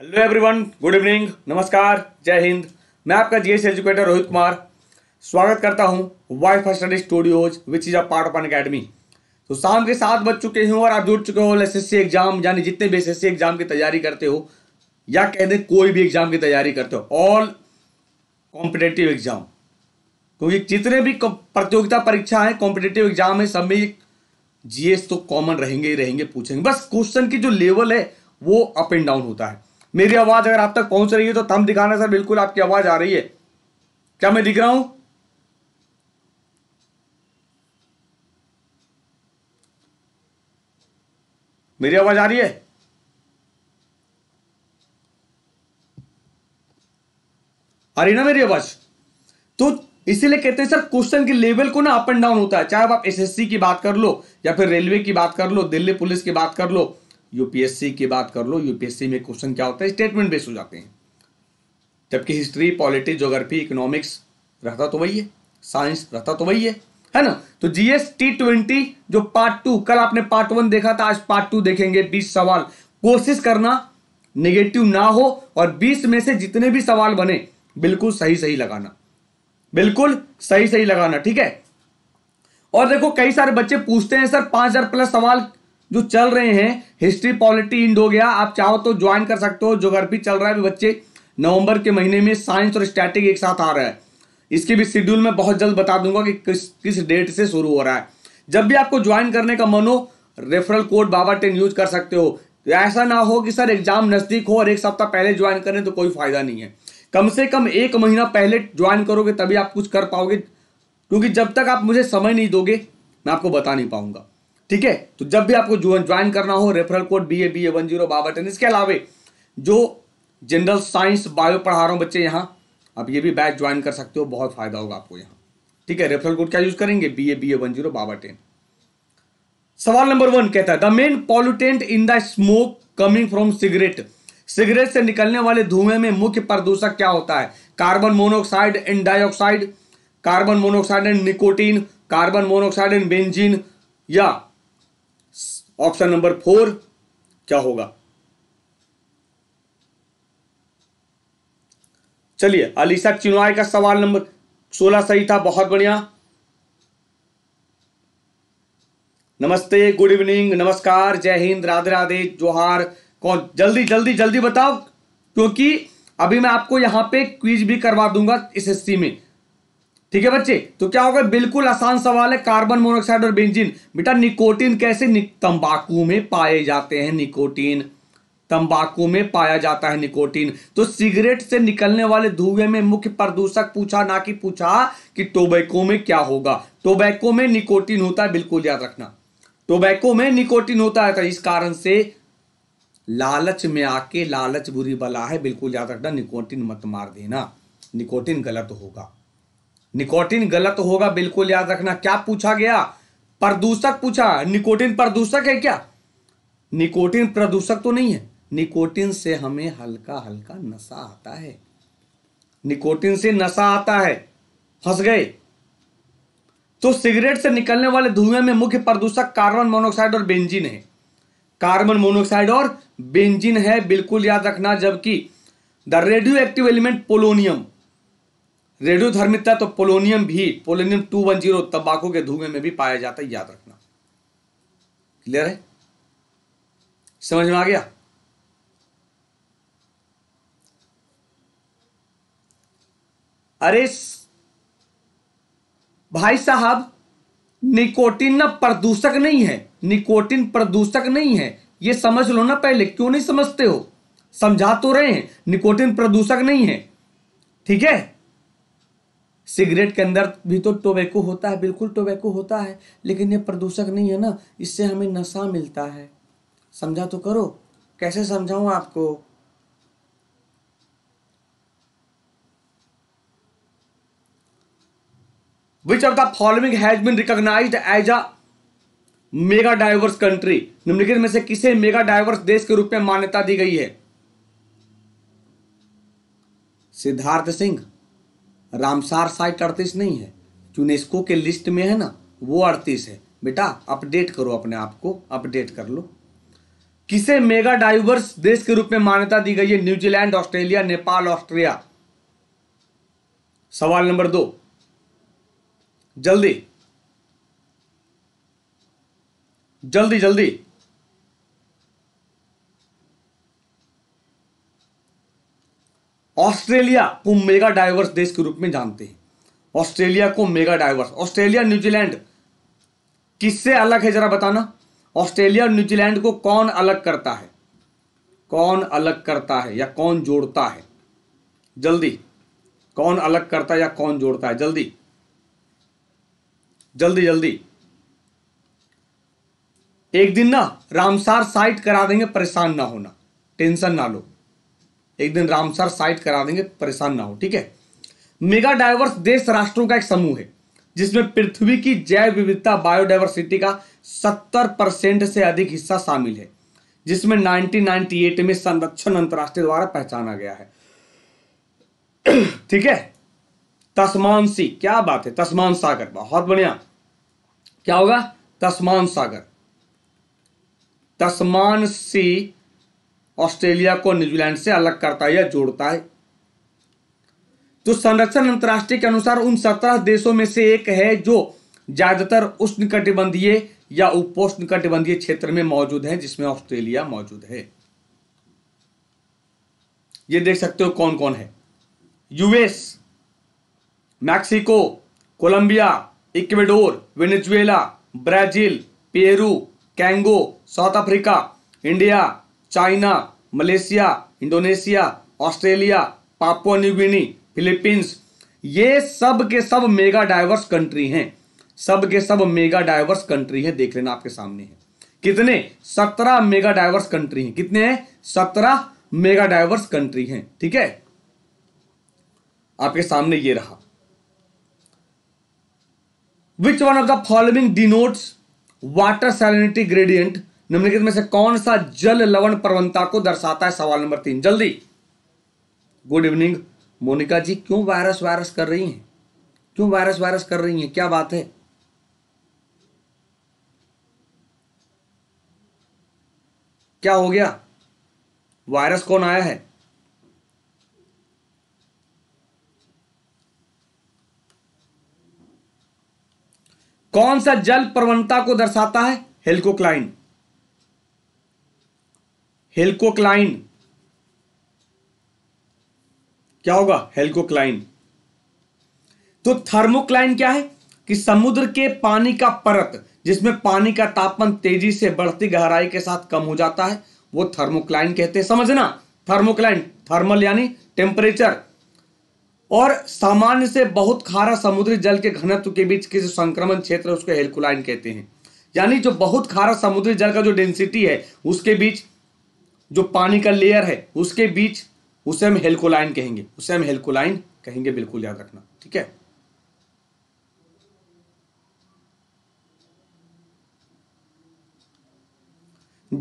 hello everyone good evening नमस्कार जय हिंद मैं आपका जीएस एजुकेटर रोहित कुमार स्वागत करता हूं wife study studios which is a part of an academy तो शाम के साथ बज चुके हैं और आप जुड़ चुके हो एस एग्जाम यानी जितने भी एस एग्जाम की तैयारी करते हो या कह दें कोई भी एग्जाम की तैयारी करते हो ऑल कॉम्पिटेटिव एग्जाम क्योंकि जितने भी प्रतियोगिता परीक्षा है कॉम्पिटेटिव एग्जाम है सब में जीएस तो कॉमन रहेंगे ही रहेंगे पूछेंगे बस क्वेश्चन की जो लेवल है वो अप एंड डाउन होता है मेरी आवाज़ अगर आप तक पहुंच रही है तो थम दिखाना सर बिल्कुल आपकी आवाज़ आ रही है क्या मैं दिख रहा हूं मेरी आवाज़ आ रही है आ रही ना मेरी आवाज़ तो इसीलिए कहते हैं सर क्वेश्चन के लेवल को ना अप एंड डाउन होता है चाहे आप एसएससी की बात कर लो या फिर रेलवे की बात कर लो दिल्ली पुलिस की बात कर लो यूपीएससी की बात कर लो यूपीएससी में क्वेश्चन क्या होता है स्टेटमेंट बेस हो जाते हैं जबकि हिस्ट्री पॉलिटिक्स जोग्राफी इकोनॉमिक्स रहता तो वही है साइंस रहता तो वही है है ना तो जीएस टी ट्वेंटी जो पार्ट टू कल आपने पार्ट वन देखा था आज पार्ट टू देखेंगे बीस सवाल कोशिश करना नेगेटिव ना हो और बीस में से जितने भी सवाल बने बिल्कुल सही सही लगाना बिल्कुल सही सही लगाना ठीक है और देखो कई सारे बच्चे पूछते हैं सर पांच हजार प्लस सवाल जो चल रहे हैं हिस्ट्री पॉलिटी इंड हो गया आप चाहो तो ज्वाइन कर सकते हो जोग्राफी चल रहा है भी बच्चे नवंबर के महीने में साइंस और स्टैटिक एक साथ आ रहा है इसके भी शेड्यूल में बहुत जल्द बता दूंगा कि किस किस डेट से शुरू हो रहा है जब भी आपको ज्वाइन करने का मन हो रेफरल कोड बाबा टेन यूज कर सकते हो तो ऐसा ना हो कि सर एग्जाम नज़दीक हो और एक सप्ताह पहले ज्वाइन करें तो कोई फायदा नहीं है कम से कम एक महीना पहले ज्वाइन करोगे तभी आप कुछ कर पाओगे क्योंकि जब तक आप मुझे समय नहीं दोगे मैं आपको बता नहीं पाऊंगा ठीक है तो जब भी आपको ज्वाइन करना हो referral code B A B A one zero बाबा इसके अलावा जो जनरल साइंस बायो पढ़ा रहा हूँ बच्चे यहाँ आप ये भी बैच ज्वाइन कर सकते हो बहुत फायदा होगा आपको यहाँ ठीक है रेफरल कोड क्या यूज करेंगे B A B A one zero बाबा सवाल नंबर वन कहता है the main pollutant in the smoke coming from cigarette cigarette से निकलने वाले धुएं में मुख्य प्रदूषक क्या होता है carbon monoxide and dioxide carbon monoxide and nicotine carbon monoxide and benzene या ऑप्शन नंबर फोर क्या होगा चलिए अलीसा चिनवाय का सवाल नंबर सोलह सही था बहुत बढ़िया नमस्ते गुड इवनिंग नमस्कार जय हिंद राधे राधे जोहार कौन जल्दी जल्दी जल्दी बताओ क्योंकि अभी मैं आपको यहां पे क्विज भी करवा दूंगा इस हिस्ट्री में ठीक है बच्चे तो क्या होगा बिल्कुल आसान सवाल है कार्बन मोनोक्साइड और बेंजीन बेटा निकोटीन कैसे नि, तंबाकू में पाए जाते हैं निकोटीन तंबाकू में पाया जाता है निकोटीन तो सिगरेट से निकलने वाले धुएं में मुख्य प्रदूषक पूछा ना कि पूछा कि टोबैको में क्या होगा टोबैको में निकोटीन होता है बिल्कुल याद रखना टोबैको में निकोटीन होता है तो इस कारण से लालच में आके लालच बुरी बला है बिल्कुल याद रखना निकोटीन मत मार देना निकोटीन गलत होगा निकोटिन गलत होगा बिल्कुल याद रखना क्या पूछा गया प्रदूषक पूछा निकोटिन प्रदूषक है क्या निकोटिन प्रदूषक तो नहीं है निकोटिन से हमें हल्का हल्का नशा आता है निकोटिन से नशा आता है फंस गए तो सिगरेट से निकलने वाले धुएं में मुख्य प्रदूषक कार्बन मोनोक्साइड और बेंजीन है कार्बन मोनोक्साइड और बेंजीन है बिल्कुल याद रखना जबकि the radioactive element polonium रेडियोधर्मिता तो पोलोनियम भी पोलोनियम टू वन जीरो तंबाकू के धुएं में भी पाया जाता है याद रखना क्लियर है समझ में आ गया अरे भाई साहब निकोटिन ना प्रदूषक नहीं है निकोटिन प्रदूषक नहीं है ये समझ लो ना पहले क्यों नहीं समझते हो समझा तो रहे हैं निकोटिन प्रदूषक नहीं है ठीक है सिगरेट के अंदर भी तो टोबैको होता है बिल्कुल टोबैको होता है लेकिन ये प्रदूषक नहीं है ना इससे हमें नशा मिलता है समझा तो करो कैसे समझाऊं आपको which of the following has been recognise as a mega diverse country निम्नलिखित में से किसे मेगा डाइवर्स देश के रूप में मान्यता दी गई है सिद्धार्थ सिंह रामसार साइट अड़तीस नहीं है यूनेस्को के लिस्ट में है ना वो अड़तीस है बेटा अपडेट करो अपने आप को अपडेट कर लो किसे मेगा डाइवर्स देश के रूप में मान्यता दी गई है न्यूजीलैंड ऑस्ट्रेलिया नेपाल ऑस्ट्रिया सवाल नंबर दो जल्दी जल्दी जल्दी ऑस्ट्रेलिया को मेगा डाइवर्स देश के रूप में जानते हैं ऑस्ट्रेलिया को मेगा डाइवर्स ऑस्ट्रेलिया न्यूजीलैंड किससे अलग है जरा बताना ऑस्ट्रेलिया और न्यूजीलैंड को कौन अलग करता है कौन अलग करता है या कौन जोड़ता है जल्दी कौन अलग करता है या कौन जोड़ता है जल्दी जल्दी जल्दी एक दिन ना रामसार साइट करा देंगे परेशान ना होना टेंशन ना लो एक दिन रामसर साइट करा देंगे परेशान ना हो ठीक है मेगा डाइवर्स देश राष्ट्रों का एक समूह है जिसमें पृथ्वी की जैव विविधता बायोडाइवर्सिटी का 70 परसेंट से अधिक हिस्सा शामिल है जिसमें 1998 में संरक्षण अंतर्राष्ट्रीय द्वारा पहचाना गया है ठीक है तस्मान सी क्या बात है तस्मान सागर बहुत बढ़िया क्या होगा तस्मान सागर तस्मान सी ऑस्ट्रेलिया को न्यूजीलैंड से अलग करता है या जोड़ता है तो संरक्षण अंतर्राष्ट्रीय के अनुसार उन सत्रह देशों में से एक है जो ज्यादातर उष्ण कटिबंधीय या उपोष्ण कटिबंधीय क्षेत्र में मौजूद है जिसमें ऑस्ट्रेलिया मौजूद है ये देख सकते हो कौन कौन है US Mexico Colombia Ecuador Venezuela Brazil Peru Congo South Africa India China Malaysia Indonesia Australia Papua New Guinea Philippines ये सब के सब मेगा डाइवर्स कंट्री हैं सब के सब मेगा डाइवर्स कंट्री है देख लेना आपके सामने है कितने सत्रह मेगा डाइवर्स कंट्री हैं कितने हैं सत्रह मेगा डाइवर्स कंट्री हैं ठीक है आपके सामने ये रहा which one of the following denotes water salinity gradient निम्नलिखित में से कौन सा जल लवण प्रवणता को दर्शाता है सवाल नंबर तीन जल्दी गुड इवनिंग मोनिका जी क्यों वायरस वायरस कर रही हैं क्यों वायरस वायरस कर रही हैं क्या बात है क्या हो गया वायरस कौन आया है कौन सा जल प्रवणता को दर्शाता है हेल्कोक्लाइन हेल्कोक्लाइन क्या होगा हेल्कोक्लाइन तो थर्मोक्लाइन क्या है कि समुद्र के पानी का परत जिसमें पानी का तापमान तेजी से बढ़ती गहराई के साथ कम हो जाता है वो थर्मोक्लाइन कहते हैं समझना थर्मोक्लाइन थर्मल यानी टेम्परेचर और सामान्य से बहुत खारा समुद्री जल के घनत्व के बीच के जो संक्रमण क्षेत्र है उसको हेल्कोलाइन कहते हैं यानी जो बहुत खारा समुद्री जल का जो डेंसिटी है उसके बीच जो पानी का लेयर है उसके बीच उसे हम हेल्कोलाइन कहेंगे उसे हम हेल्कोलाइन कहेंगे बिल्कुल याद रखना ठीक है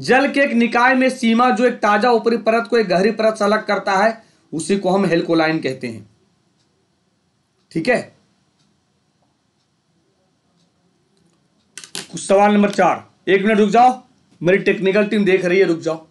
जल के एक निकाय में सीमा जो एक ताजा ऊपरी परत को एक गहरी परत से अलग करता है उसी को हम हेल्कोलाइन कहते हैं ठीक है सवाल नंबर चार एक मिनट रुक जाओ मेरी टेक्निकल टीम देख रही है रुक जाओ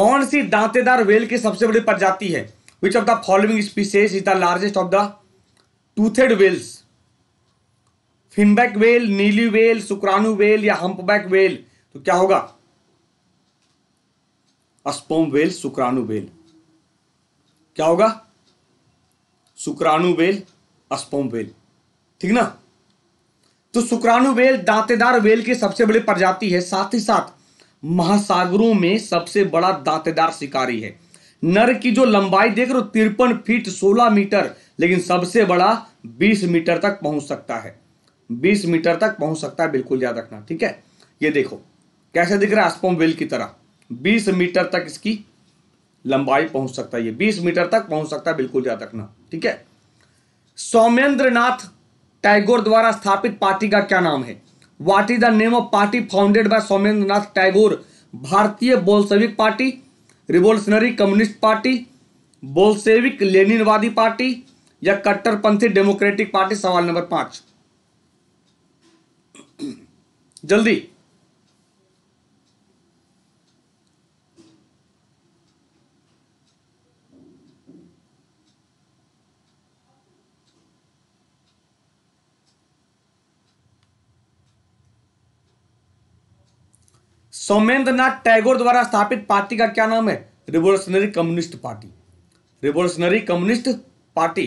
कौन सी दांतेदार वेल की सबसे बड़ी प्रजाति है which of the following species is the largest of the toothed whales finback whale नीली वेल सुक्राणु वेल या हम्पबैक वेल तो क्या होगा अस्पोम वेल सुक्राणु वेल क्या होगा सुक्राणु वेल अस्पोम वेल ठीक ना तो सुक्राणु वेल दांतेदार वेल की सबसे बड़ी प्रजाति है साथ ही साथ महासागरों में सबसे बड़ा दांतेदार शिकारी है नर की जो लंबाई देख रहे हो तिरपन फीट 16 मीटर लेकिन सबसे बड़ा 20 मीटर तक पहुंच सकता है 20 मीटर तक पहुंच सकता है बिल्कुल याद रखना ठीक है ये देखो कैसे दिख रहा है अस्पोम वेल की तरह 20 मीटर तक इसकी लंबाई पहुंच सकता है ये 20 मीटर तक पहुंच सकता है बिल्कुल याद रखना ठीक है सौमेंद्र टैगोर द्वारा स्थापित पार्टी का क्या नाम है what is the name of party founded by Soumyendra Nath Tagore भारतीय Bolshevik party revolutionary communist party Bolshevik लेनिनवादी पार्टी या कट्टरपंथी डेमोक्रेटिक पार्टी सवाल नंबर पांच जल्दी सौमेंद्र नाथ टैगोर द्वारा स्थापित पार्टी का क्या नाम है revolutionary communist party revolutionary communist party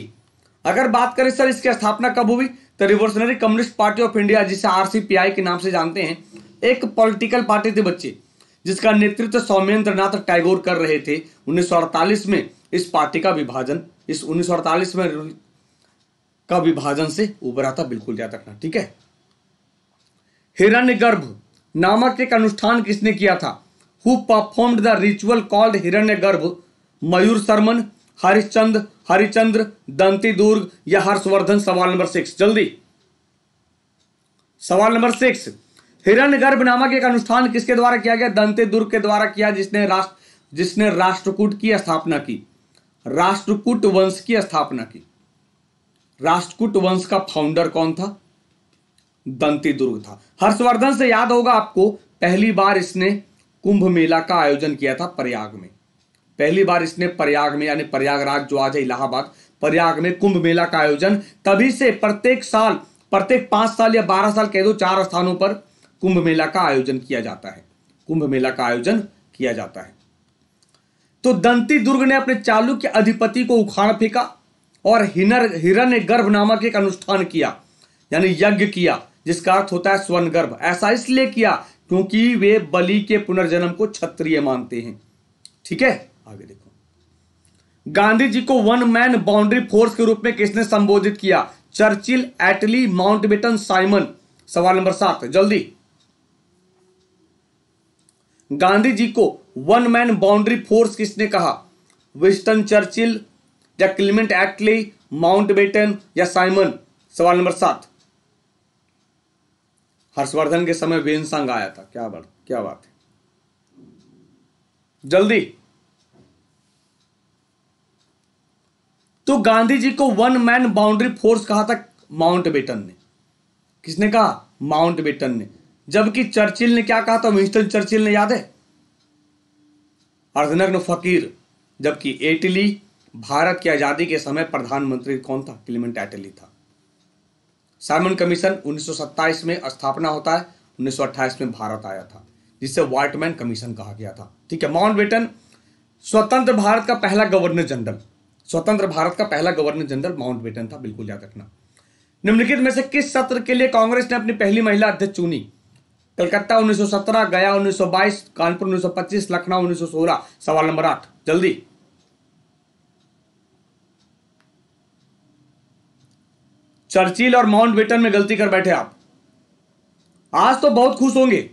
अगर बात करें सर इसकी स्थापना कब हुई तो revolutionary communist party of India जिसे आरसीपीआई के नाम से जानते हैं एक पॉलिटिकल पार्टी थी बच्चे जिसका नेतृत्व सौमेंद्र नाथ टैगोर कर रहे थे उन्नीस में इस पार्टी का विभाजन इस उन्नीस में का विभाजन से उभरा था बिल्कुल याद रखना ठीक है हिरण्य गर्भ नामक एक अनुष्ठान किसने किया था who performed the ritual called Hiranyagarbha मयूर शर्मन हरिश्चंद हरिचंद्र दंती दुर्ग या हर्षवर्धन सवाल नंबर सिक्स जल्दी सवाल नंबर सिक्स हिरण्य गर्भ नामक एक अनुष्ठान किसके द्वारा किया गया दंते दुर्ग के द्वारा किया जिसने राष्ट्र जिसने राष्ट्रकूट की स्थापना की राष्ट्रकूट वंश की स्थापना की राष्ट्रकूट वंश का फाउंडर कौन था दंती दुर्ग था हर्षवर्धन से याद होगा आपको पहली बार इसने कुंभ मेला का आयोजन किया था प्रयाग में पहली बार इसने प्रयाग में यानी प्रयागराज जो आज है इलाहाबाद प्रयाग में कुंभ मेला का आयोजन तभी से प्रत्येक साल प्रत्येक पांच साल या बारह साल कह दो चार स्थानों पर कुंभ मेला का आयोजन किया जाता है कुंभ मेला का आयोजन किया जाता है तो दंती दुर्ग ने अपने चालुक्य अधिपति को उखाड़ फेंका और हिनर हिरण्य गर्भ नामक एक अनुष्ठान किया यानी यज्ञ किया जिसका अर्थ होता है स्वर्ण गर्भ ऐसा इसलिए किया क्योंकि वे बलि के पुनर्जन्म को क्षत्रिय मानते हैं ठीक है आगे देखो गांधी जी को वन मैन बाउंड्री फोर्स के रूप में किसने संबोधित किया चर्चिल एटली माउंटबेटन साइमन सवाल नंबर सात जल्दी गांधी जी को वन मैन बाउंड्री फोर्स किसने कहा विस्टन चर्चिल या क्लिमेंट एटली माउंटबेटन या साइमन सवाल नंबर सात हर्षवर्धन के समय वेनसंग आया था क्या बात क्या बात है जल्दी तो गांधी जी को वन मैन बाउंड्री फोर्स कहा था माउंट बेटन ने किसने कहा माउंट बेटन ने जबकि चर्चिल ने क्या कहा था विंस्टन चर्चिल ने याद है अर्धनग्न फकीर जबकि एटली भारत की आजादी के समय प्रधानमंत्री कौन था क्लिमेंट एटली था साइमन कमीशन उन्नीस में स्थापना होता है उन्नीस में भारत आया था जिसे वाइटमैन कमीशन कहा गया था ठीक है माउंट स्वतंत्र भारत का पहला गवर्नर जनरल स्वतंत्र भारत का पहला गवर्नर जनरल माउंट बेटन था बिल्कुल याद रखना निम्नलिखित में से किस सत्र के लिए कांग्रेस ने अपनी पहली महिला अध्यक्ष चुनी कलकत्ता 1917 गया 1922 कानपुर 1925 लखनऊ 1916 सवाल नंबर आठ जल्दी चर्चिल और माउंट बेटन में गलती कर बैठे आप आज तो बहुत खुश होंगे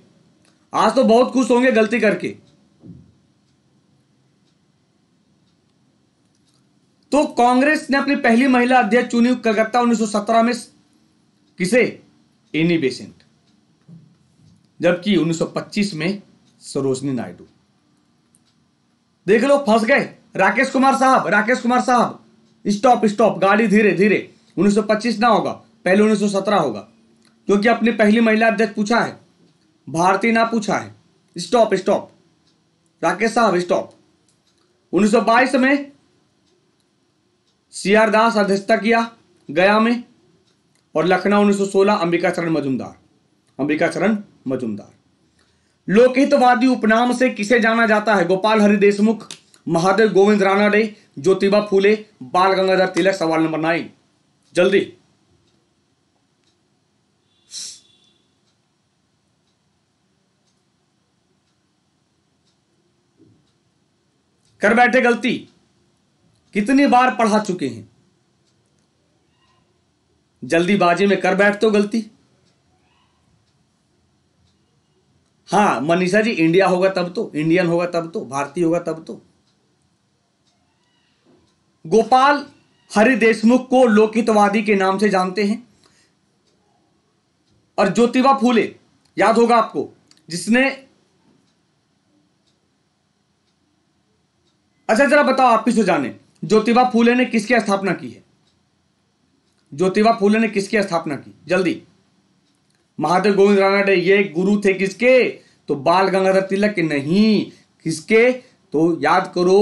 आज तो बहुत खुश होंगे गलती करके तो कांग्रेस ने अपनी पहली महिला अध्यक्ष चुनी कलकत्ता 1917 में किसे एनी बेसेंट जबकि 1925 में सरोजनी नायडू देख लो फंस गए राकेश कुमार साहब राकेश कुमार साहब स्टॉप स्टॉप गाड़ी धीरे धीरे उन्नीस ना होगा पहले उन्नीस होगा क्योंकि अपनी पहली महिला अध्यक्ष पूछा है भारती ना पूछा है स्टॉप स्टॉप राकेश साहब स्टॉप 1922 में सी आर दास अध्यक्षता किया गया में और लखनऊ 1916 अंबिका चरण मजुमदार अंबिका चरण मजुमदार लोकहितवादी उपनाम से किसे जाना जाता है गोपाल हरि देशमुख महादेव गोविंद राणा डे ज्योतिबा फूले बाल गंगाधर तिलक सवाल नंबर नाइन जल्दी कर बैठे गलती कितनी बार पढ़ा चुके हैं जल्दी बाजी में कर बैठते हो गलती हाँ मनीषा जी इंडिया होगा तब तो इंडियन होगा तब तो भारतीय होगा तब तो गोपाल हरि देशमुख को लोकहितवादी के नाम से जानते हैं और ज्योतिबा फूले याद होगा आपको जिसने अच्छा जरा बताओ आप से जाने ज्योतिबा फूले ने किसकी स्थापना की है ज्योतिबा फूले ने किसकी स्थापना की जल्दी महादेव गोविंद रानाडे ये गुरु थे किसके तो बाल गंगाधर तिलक नहीं किसके तो याद करो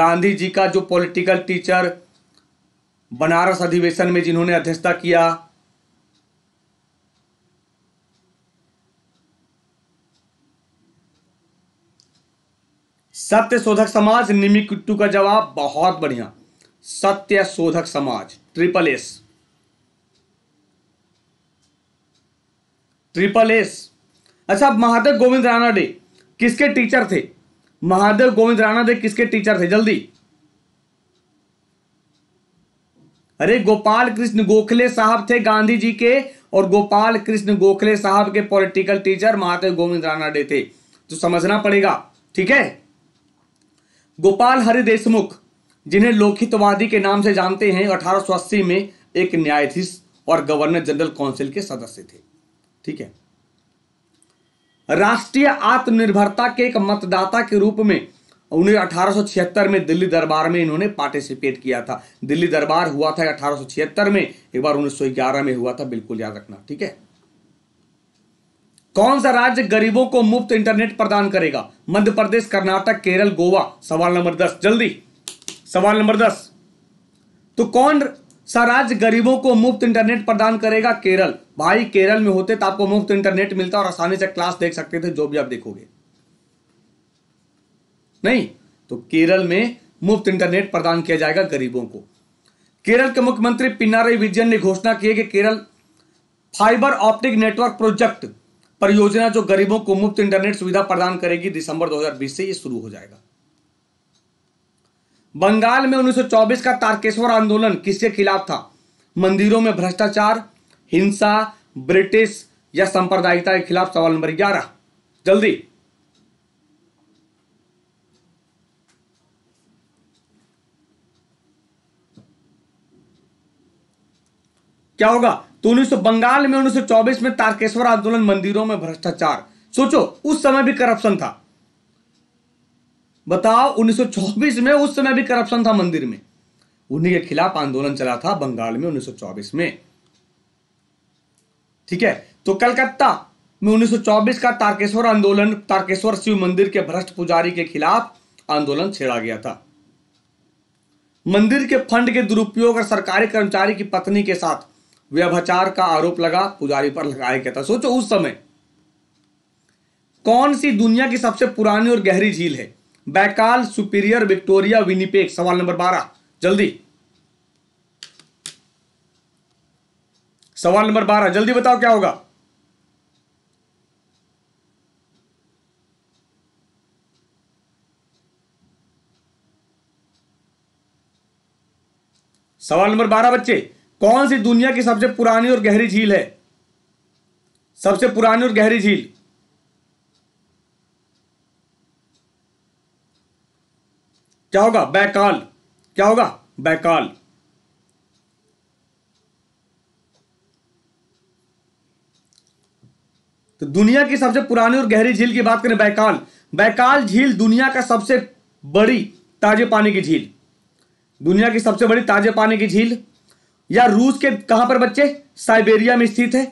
गांधी जी का जो पॉलिटिकल टीचर बनारस अधिवेशन में जिन्होंने अध्यक्षता किया सत्य शोधक समाज निमी कुट्टू का जवाब बहुत बढ़िया सत्य शोधक समाज ट्रिपल एस ट्रिपल एस अच्छा महादेव गोविंद राणा डे किसके टीचर थे महादेव गोविंद राणा डे किसके टीचर थे जल्दी अरे गोपाल कृष्ण गोखले साहब थे गांधी जी के और गोपाल कृष्ण गोखले साहब के पॉलिटिकल टीचर महादेव गोविंद डे थे तो समझना पड़ेगा ठीक है गोपाल हरि देशमुख जिन्हें लोकहितवादी के नाम से जानते हैं अठारह में एक न्यायाधीश और गवर्नर जनरल काउंसिल के सदस्य थे ठीक है राष्ट्रीय आत्मनिर्भरता के एक मतदाता के रूप में उन्हें 1876 में दिल्ली दरबार में इन्होंने पार्टिसिपेट किया था दिल्ली दरबार हुआ था 1876 में एक बार 1911 में हुआ था बिल्कुल याद रखना ठीक है कौन सा राज्य गरीबों को मुफ्त इंटरनेट प्रदान करेगा मध्य प्रदेश कर्नाटक केरल गोवा सवाल नंबर दस जल्दी सवाल नंबर दस तो कौन सा राज्य गरीबों को मुफ्त इंटरनेट प्रदान करेगा केरल भाई केरल में होते तो आपको मुफ्त इंटरनेट मिलता और आसानी से क्लास देख सकते थे जो भी आप देखोगे नहीं तो केरल में मुफ्त इंटरनेट प्रदान किया जाएगा गरीबों को केरल के मुख्यमंत्री पिनाराई विजयन ने घोषणा की है कि Kerala fibre optic network project परियोजना जो गरीबों को मुफ्त इंटरनेट सुविधा प्रदान करेगी दिसंबर 2020 से यह शुरू हो जाएगा बंगाल में 1924 का तारकेश्वर आंदोलन किसके खिलाफ था मंदिरों में भ्रष्टाचार हिंसा ब्रिटिश या संप्रदायिकता के खिलाफ सवाल नंबर ग्यारह जल्दी क्या होगा तो उन्नीस बंगाल में उन्नीस में तारकेश्वर आंदोलन मंदिरों में भ्रष्टाचार सोचो उस समय भी करप्शन था बताओ 1924 में उस समय भी करप्शन था मंदिर में उन्हीं के खिलाफ आंदोलन चला था बंगाल में 1924 में ठीक है तो कलकत्ता में 1924 का तारकेश्वर आंदोलन तारकेश्वर शिव मंदिर के भ्रष्ट पुजारी के खिलाफ आंदोलन छेड़ा गया था मंदिर के फंड के दुरुपयोग और सरकारी कर्मचारी की पत्नी के साथ व्यभचार का आरोप लगा पुजारी पर लगाया गया था सोचो उस समय कौन सी दुनिया की सबसे पुरानी और गहरी झील है बैकाल सुपीरियर विक्टोरिया विनीपेक सवाल नंबर बारह जल्दी सवाल नंबर बारह जल्दी बताओ क्या होगा सवाल नंबर बारह बच्चे कौन सी दुनिया की सबसे पुरानी और गहरी झील है सबसे पुरानी और गहरी झील क्या होगा बैकाल क्या होगा बैकाल तो दुनिया की सबसे पुरानी और गहरी झील की बात करें बैकाल बैकाल झील दुनिया का सबसे बड़ी ताजे पानी की झील दुनिया की सबसे बड़ी ताजे पानी की झील या रूस के कहां पर बच्चे साइबेरिया में स्थित है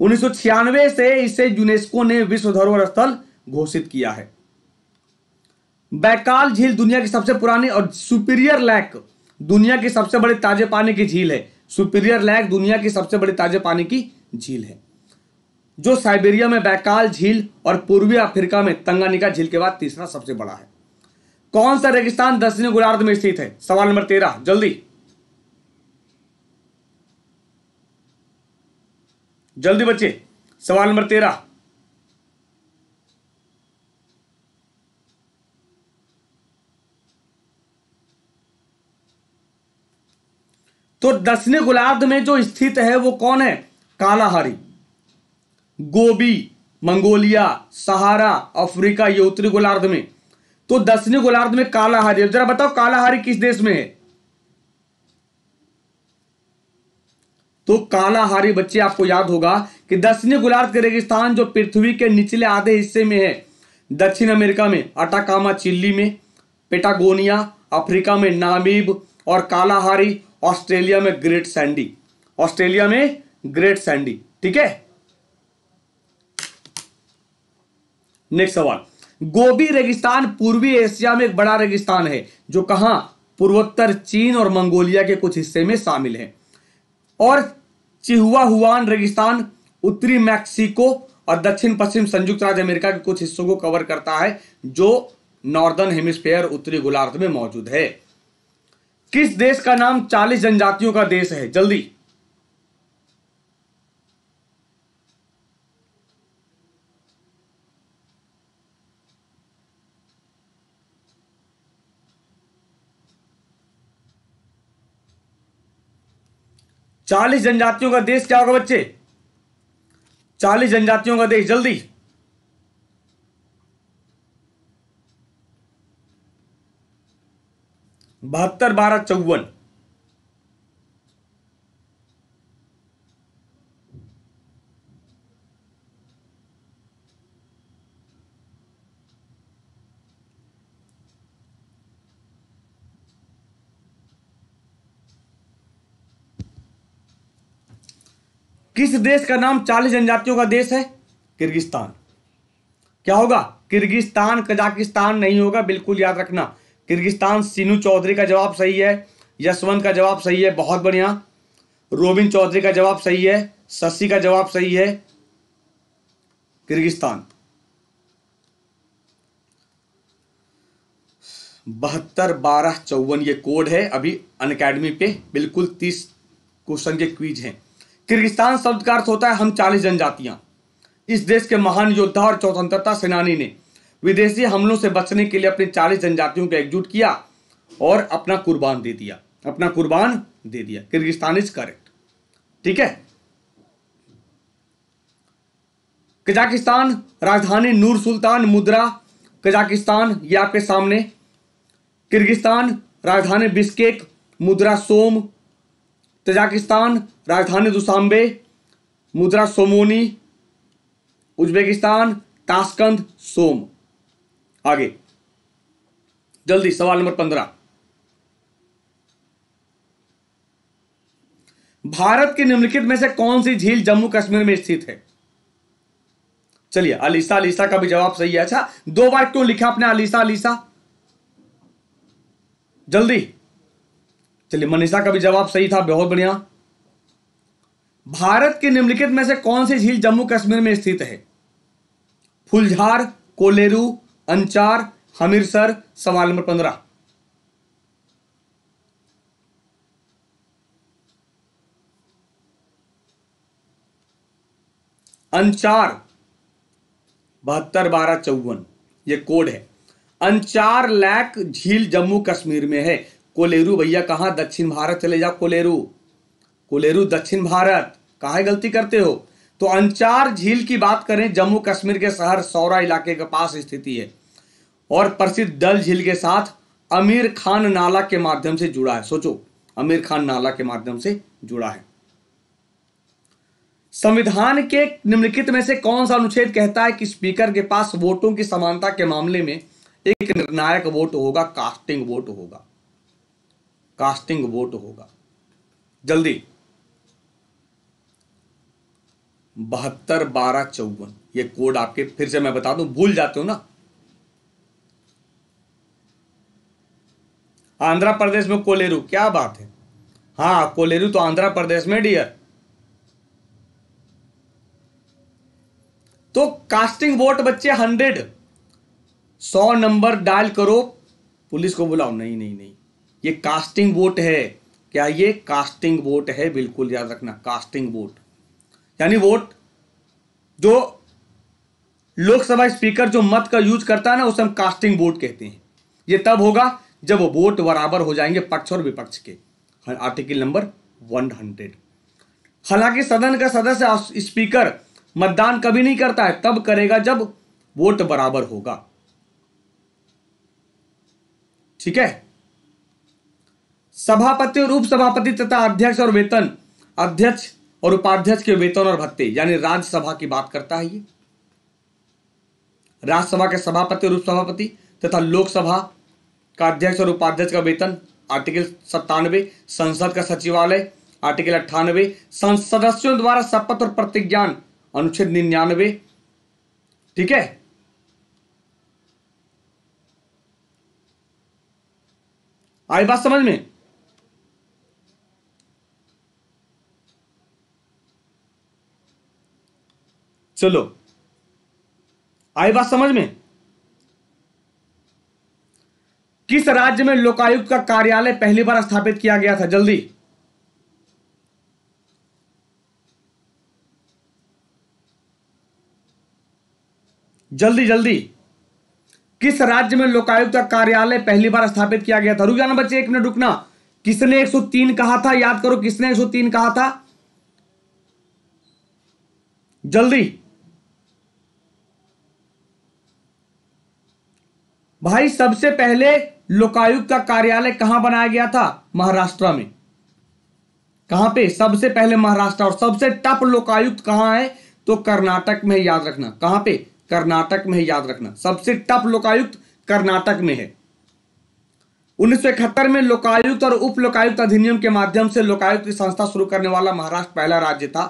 उन्नीस से इसे यूनेस्को ने विश्व धरोहर स्थल घोषित किया है बैकाल झील दुनिया की सबसे पुरानी और सुपीरियर लैक दुनिया की सबसे बड़े ताजे पानी की झील है सुपीरियर लैक दुनिया की सबसे बड़ी ताजे पानी की झील है जो साइबेरिया में बैकाल झील और पूर्वी अफ्रीका में तंगानिका झील के बाद तीसरा सबसे बड़ा है कौन सा रेगिस्तान दक्षिणी गोलार्ध में स्थित है सवाल नंबर तेरह जल्दी जल्दी बच्चे सवाल नंबर तेरह तो दक्षिण गोलार्ध में जो स्थित है वो कौन है Kalahari Gobi Mongolia Sahara Africa ये उत्तरी गोलार्ध में तो दसने गोलार्ध में कालाहारी जरा बताओ कालाहारी किस देश में है तो कानाहारी बच्चे आपको याद होगा कि दक्षिणी गोलार्ध के रेगिस्तान जो पृथ्वी के निचले आधे हिस्से में है दक्षिण अमेरिका में अटाकामा चिल्ली में पेटागोनिया अफ्रीका में नामीब और कालाहारी ऑस्ट्रेलिया में ग्रेट सैंडी ऑस्ट्रेलिया में ग्रेट सैंडी ठीक है नेक्स्ट सवाल गोबी रेगिस्तान पूर्वी एशिया में एक बड़ा रेगिस्तान है जो कहा पूर्वोत्तर चीन और मंगोलिया के कुछ हिस्से में शामिल है और चिहुआ हुआन रेगिस्तान उत्तरी मैक्सिको और दक्षिण पश्चिम संयुक्त राज्य अमेरिका के कुछ हिस्सों को कवर करता है जो नॉर्दर्न हेमिस्फेयर उत्तरी गोलार्ध में मौजूद है किस देश का नाम 40 जनजातियों का देश है जल्दी चालीस जनजातियों का देश क्या होगा बच्चे चालीस जनजातियों का देश जल्दी बहत्तर बारह चौवन किस देश का नाम चालीस जनजातियों का देश है किर्गिस्तान क्या होगा किर्गिस्तान कजाकिस्तान नहीं होगा बिल्कुल याद रखना किर्गिस्तान सीनू चौधरी का जवाब सही है यशवंत का जवाब सही है बहुत बढ़िया रोबिन चौधरी का जवाब सही है शशि का जवाब सही है किर्गिस्तान बहत्तर बारह चौवन ये कोड है अभी अनकेडमी पे बिल्कुल तीस क्वेश्चन के क्वीज हैं किर्गिस्तान शब्द का अर्थ होता है हम चालीस जनजातियां इस देश के महान योद्धा और स्वतंत्रता सेनानी ने विदेशी हमलों से बचने के लिए अपने चालीस जनजातियों को एकजुट किया और अपना कुर्बान दे दिया अपना कुर्बान दे दिया किर्गिस्तान इज करेक्ट ठीक है कजाकिस्तान राजधानी नूर सुल्तान मुद्रा कजाकिस्तान ये आपके सामने किर्गिस्तान राजधानी बिस्केक मुद्रा सोम तजाकिस्तान राजधानी दुशांबे मुद्रा सोमोनी उज्बेकिस्तान ताशकंद सोम आगे जल्दी सवाल नंबर पंद्रह भारत के निम्नलिखित में से कौन सी झील जम्मू कश्मीर में स्थित है चलिए अलीसा अलीसा का भी जवाब सही है अच्छा दो बार क्यों लिखा आपने अलीसा अलीसा जल्दी चलिए मनीषा का भी जवाब सही था बहुत बढ़िया भारत के निम्नलिखित में से कौन सी झील जम्मू कश्मीर में स्थित है फुलझार कोलेरू अंचार हमीरसर सवाल नंबर पंद्रह अंचार बहत्तर बारह चौवन ये कोड है अंचार लैक झील जम्मू कश्मीर में है कोलेरू भैया कहाँ दक्षिण भारत चले जाओ कोलेरू कोलेरू दक्षिण भारत कहाँ गलती करते हो तो अंचार झील की बात करें जम्मू कश्मीर के शहर सौरा इलाके के पास स्थिति है और प्रसिद्ध डल झील के साथ आमिर खान नाला के माध्यम से जुड़ा है सोचो आमिर खान नाला के माध्यम से जुड़ा है संविधान के निम्नलिखित में से कौन सा अनुच्छेद कहता है कि स्पीकर के पास वोटों की समानता के मामले में एक निर्णायक वोट होगा कास्टिंग वोट होगा कास्टिंग वोट होगा जल्दी बहत्तर बारह चौवन ये कोड आपके फिर से मैं बता दूं भूल जाते हो ना आंध्र प्रदेश में कोलेरू क्या बात है हाँ कोलेरू तो आंध्र प्रदेश में डियर तो कास्टिंग वोट बच्चे हंड्रेड सौ नंबर डायल करो पुलिस को बुलाओ नहीं नहीं नहीं ये कास्टिंग वोट है क्या ये कास्टिंग वोट है बिल्कुल याद रखना कास्टिंग वोट यानी वोट जो लोकसभा स्पीकर जो मत का यूज करता है ना उसे हम कास्टिंग वोट कहते हैं ये तब होगा जब वोट बराबर हो जाएंगे पक्ष और विपक्ष के आर्टिकल नंबर वन हंड्रेड हालांकि सदन का सदस्य स्पीकर मतदान कभी नहीं करता है तब करेगा जब वोट बराबर होगा ठीक है सभापति और उप सभापति तथा अध्यक्ष और वेतन अध्यक्ष और उपाध्यक्ष के वेतन और भत्ते यानी राज्यसभा की बात करता है ये राज्यसभा के सभापति और उपसभापति तथा लोकसभा का अध्यक्ष और उपाध्यक्ष का वेतन आर्टिकल सत्तानवे संसद का सचिवालय आर्टिकल अट्ठानवे सदस्यों द्वारा शपथ और प्रतिज्ञान अनुच्छेद निन्यानवे ठीक है आई बात समझ में चलो आई बात समझ में किस राज्य में लोकायुक्त का कार्यालय पहली बार स्थापित किया गया था जल्दी जल्दी जल्दी किस राज्य में लोकायुक्त का कार्यालय पहली बार स्थापित किया गया था रुक जाना बच्चे एक मिनट रुकना किसने 103 कहा था याद करो किसने 103 कहा था जल्दी भाई सबसे पहले लोकायुक्त का कार्यालय कहां बनाया गया था महाराष्ट्र में कहां पे सबसे पहले महाराष्ट्र और सबसे टप लोकायुक्त कहां है तो कर्नाटक में याद रखना कहां पे कर्नाटक में याद रखना सबसे टप लोकायुक्त कर्नाटक में है उन्नीस में लोकायुक्त और उप लोकायुक्त अधिनियम के माध्यम से लोकायुक्त की संस्था शुरू करने वाला महाराष्ट्र पहला राज्य था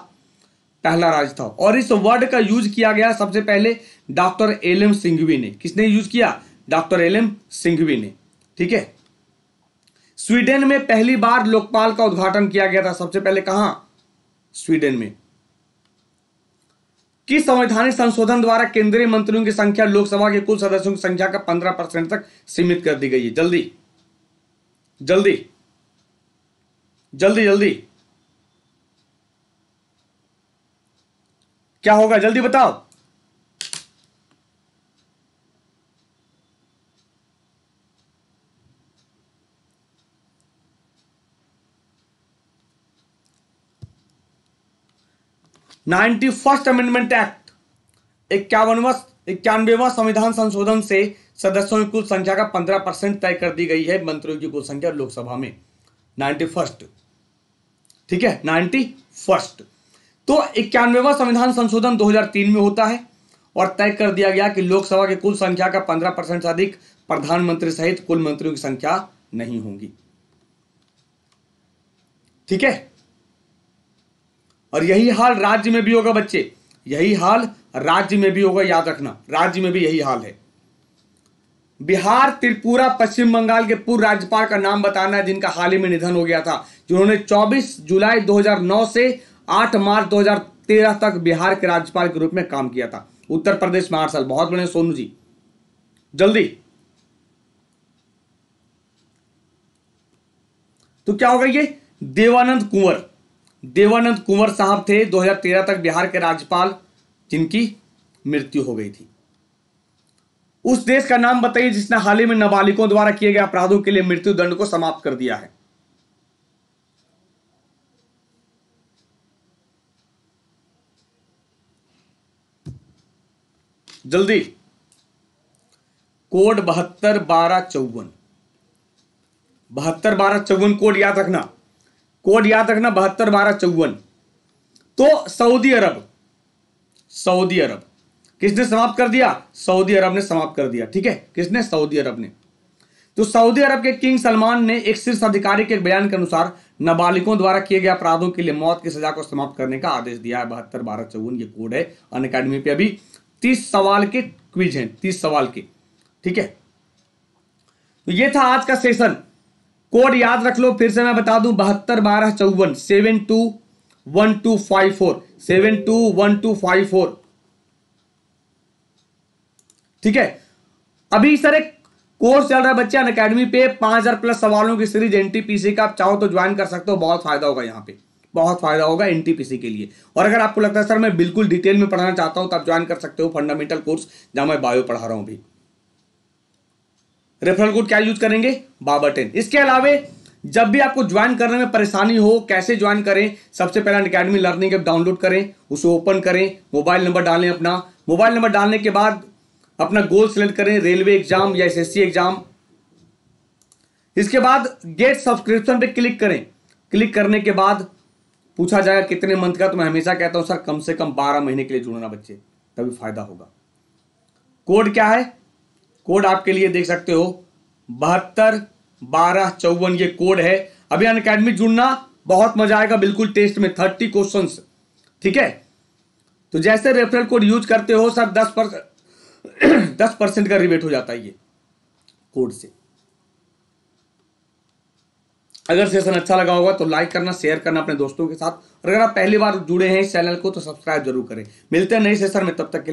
पहला राज्य था और इस वर्ड का यूज किया गया सबसे पहले डॉक्टर एल एम सिंघवी ने किसने यूज किया डॉक्टर एल एम सिंघवी ने ठीक है स्वीडन में पहली बार लोकपाल का उद्घाटन किया गया था सबसे पहले कहा स्वीडन में किस संवैधानिक संशोधन द्वारा केंद्रीय मंत्रियों की संख्या लोकसभा के कुल सदस्यों की संख्या का पंद्रह परसेंट तक सीमित कर दी गई है जल्दी जल्दी जल्दी जल्दी क्या होगा जल्दी बताओ नाइन्टी फर्स्ट अमेंडमेंट एक्ट इक्यावनवा इक्यानवेवा संविधान संशोधन से सदस्यों की कुल संख्या का पंद्रह परसेंट तय कर दी गई है मंत्रियों की कुल संख्या लोकसभा में नाइन्टी फर्स्ट ठीक है नाइन्टी फर्स्ट तो इक्यानवेवा संविधान संशोधन 2003 में होता है और तय कर दिया गया कि लोकसभा की कुल संख्या का पंद्रह परसेंट से अधिक प्रधानमंत्री सहित कुल मंत्रियों की संख्या नहीं होगी ठीक है और यही हाल राज्य में भी होगा बच्चे यही हाल राज्य में भी होगा याद रखना राज्य में भी यही हाल है बिहार त्रिपुरा पश्चिम बंगाल के पूर्व राज्यपाल का नाम बताना है जिनका हाल ही में निधन हो गया था जिन्होंने 24 जुलाई 2009 से 8 मार्च 2013 तक बिहार के राज्यपाल के रूप में काम किया था उत्तर प्रदेश में आठ साल बहुत बड़े सोनू जी जल्दी तो क्या होगा ये देवानंद कुंवर देवानंद कुंवर साहब थे 2013 तक बिहार के राज्यपाल जिनकी मृत्यु हो गई थी उस देश का नाम बताइए जिसने हाल ही में नाबालिगों द्वारा किए गए अपराधों के लिए मृत्यु दंड को समाप्त कर दिया है जल्दी कोड बहत्तर बारह चौवन बहत्तर बारह चौवन कोड याद रखना कोड याद रखना बहत्तर बारह चौवन तो सऊदी अरब सऊदी अरब किसने समाप्त कर दिया सऊदी अरब ने समाप्त कर दिया ठीक है किसने सऊदी अरब ने तो सऊदी अरब के किंग सलमान ने एक शीर्ष अधिकारी के बयान के अनुसार नाबालिगों द्वारा किए गए अपराधों के लिए मौत की सजा को समाप्त करने का आदेश दिया है बहत्तर बारह चौवन ये कोड है अन अकेडमी पे अभी तीस सवाल के क्विज हैं तीस सवाल के ठीक है तो ये था आज का सेशन कोड याद रख लो फिर से मैं बता दूं बहत्तर बारह चौवन seven two one two five four seven two one two five four ठीक है अभी सर एक कोर्स चल रहा है बच्चे अनकेडमी अकेडमी पे पांच हजार प्लस सवालों की सीरीज एनटीपीसी का आप चाहो तो ज्वाइन कर सकते हो बहुत फायदा होगा यहाँ पे बहुत फायदा होगा एनटीपीसी के लिए और अगर आपको लगता है सर मैं बिल्कुल डिटेल में पढ़ाना चाहता हूं तो आप ज्वाइन कर सकते हो फंडामेंटल कोर्स जहां मैं बायो पढ़ा रहा हूं भी रेफरल कोड क्या यूज करेंगे बाबर टेन इसके अलावा जब भी आपको ज्वाइन करने में परेशानी हो कैसे ज्वाइन करें सबसे पहले अकेडमी लर्निंग ऐप डाउनलोड करें उसे ओपन करें मोबाइल नंबर डालें अपना मोबाइल नंबर डालने के बाद अपना गोल सेलेक्ट करें रेलवे एग्जाम या एसएससी एग्जाम इसके बाद गेट सब्सक्रिप्शन पे क्लिक करें क्लिक करने के बाद पूछा जाएगा कितने मंथ का तो मैं हमेशा कहता हूं सर कम से कम बारह महीने के लिए जुड़ना बच्चे तभी फायदा होगा कोड क्या है कोड आपके लिए देख सकते हो बहत्तर बारह चौवन ये कोड है अभी अन अकेडमी जुड़ना बहुत मजा आएगा बिल्कुल टेस्ट में थर्टी क्वेश्चन ठीक है तो जैसे रेफरल कोड यूज करते हो सर दस परसेंट दस परसेंट का रिबेट हो जाता है ये कोड से अगर सेशन अच्छा लगा होगा तो लाइक करना शेयर करना अपने दोस्तों के साथ और अगर आप पहली बार जुड़े हैं इस चैनल को तो सब्सक्राइब जरूर करें मिलते हैं नए सेशन में तब तक के